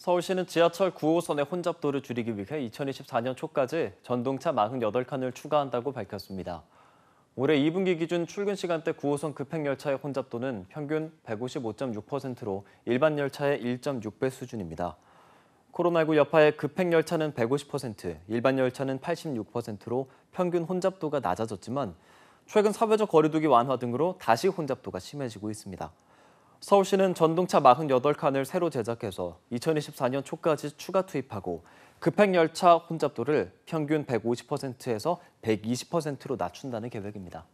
서울시는 지하철 9호선의 혼잡도를 줄이기 위해 2024년 초까지 전동차 48칸을 추가한다고 밝혔습니다. 올해 2분기 기준 출근 시간대 9호선 급행열차의 혼잡도는 평균 155.6%로 일반 열차의 1.6배 수준입니다. 코로나19 여파에 급행열차는 150%, 일반 열차는 86%로 평균 혼잡도가 낮아졌지만 최근 사회적 거리두기 완화 등으로 다시 혼잡도가 심해지고 있습니다. 서울시는 전동차 48칸을 새로 제작해서 2024년 초까지 추가 투입하고 급행열차 혼잡도를 평균 150%에서 120%로 낮춘다는 계획입니다.